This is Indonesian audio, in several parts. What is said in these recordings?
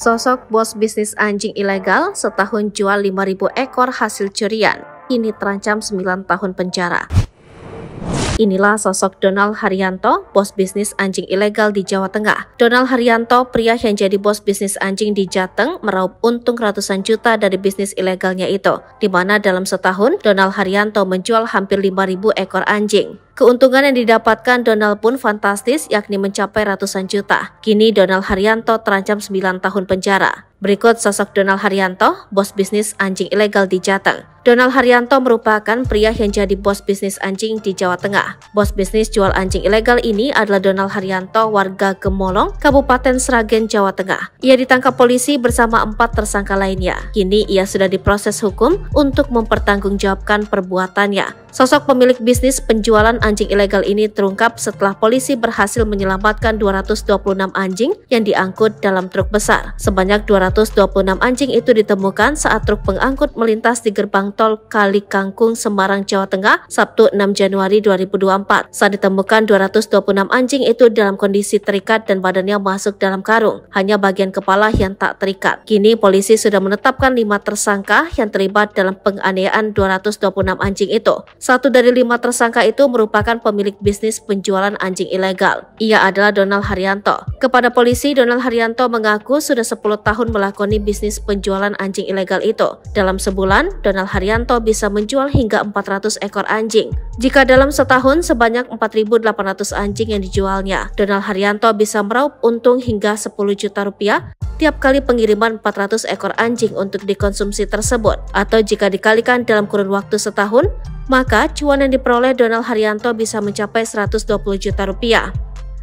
Sosok bos bisnis anjing ilegal setahun jual 5.000 ekor hasil curian, ini terancam 9 tahun penjara. Inilah sosok Donald Haryanto, bos bisnis anjing ilegal di Jawa Tengah. Donald Haryanto, pria yang jadi bos bisnis anjing di Jateng, meraup untung ratusan juta dari bisnis ilegalnya itu, di mana dalam setahun Donald Haryanto menjual hampir 5.000 ekor anjing. Keuntungan yang didapatkan Donald pun fantastis yakni mencapai ratusan juta. Kini Donald Haryanto terancam 9 tahun penjara. Berikut sosok Donald Haryanto, bos bisnis anjing ilegal di Jateng. Donald Haryanto merupakan pria yang jadi bos bisnis anjing di Jawa Tengah. Bos bisnis jual anjing ilegal ini adalah Donald Haryanto warga Gemolong, Kabupaten Sragen, Jawa Tengah. Ia ditangkap polisi bersama empat tersangka lainnya. Kini ia sudah diproses hukum untuk mempertanggungjawabkan perbuatannya. Sosok pemilik bisnis penjualan anjing ilegal ini terungkap setelah polisi berhasil menyelamatkan 226 anjing yang diangkut dalam truk besar. Sebanyak 226 anjing itu ditemukan saat truk pengangkut melintas di gerbang tol Kali Kangkung, Semarang, Jawa Tengah, Sabtu 6 Januari 2024. Saat ditemukan 226 anjing itu dalam kondisi terikat dan badannya masuk dalam karung, hanya bagian kepala yang tak terikat. Kini polisi sudah menetapkan lima tersangka yang terlibat dalam penganiayaan 226 anjing itu. Satu dari lima tersangka itu merupakan pemilik bisnis penjualan anjing ilegal. Ia adalah Donald Haryanto. Kepada polisi, Donald Haryanto mengaku sudah 10 tahun melakoni bisnis penjualan anjing ilegal itu. Dalam sebulan, Donald Haryanto bisa menjual hingga 400 ekor anjing. Jika dalam setahun sebanyak 4.800 anjing yang dijualnya, Donald Haryanto bisa meraup untung hingga 10 juta rupiah tiap kali pengiriman 400 ekor anjing untuk dikonsumsi tersebut. Atau jika dikalikan dalam kurun waktu setahun, maka cuan yang diperoleh Donald Haryanto bisa mencapai 120 juta rupiah.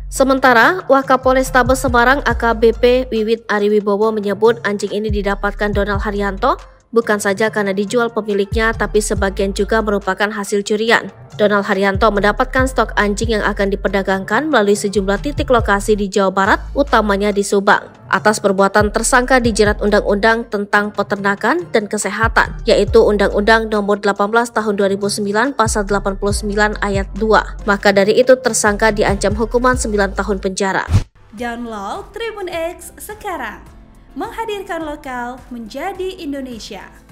Sementara, Wakapolrestabes Semarang AKBP Wiwit Ariwibowo menyebut anjing ini didapatkan Donald Haryanto bukan saja karena dijual pemiliknya, tapi sebagian juga merupakan hasil curian. Donald Haryanto mendapatkan stok anjing yang akan diperdagangkan melalui sejumlah titik lokasi di Jawa Barat, utamanya di Subang. Atas perbuatan tersangka dijerat Undang-Undang tentang Peternakan dan Kesehatan, yaitu Undang-Undang Nomor 18 Tahun 2009 Pasal 89 Ayat 2. Maka dari itu tersangka diancam hukuman 9 tahun penjara. Download Tribun X sekarang. Menghadirkan lokal menjadi Indonesia.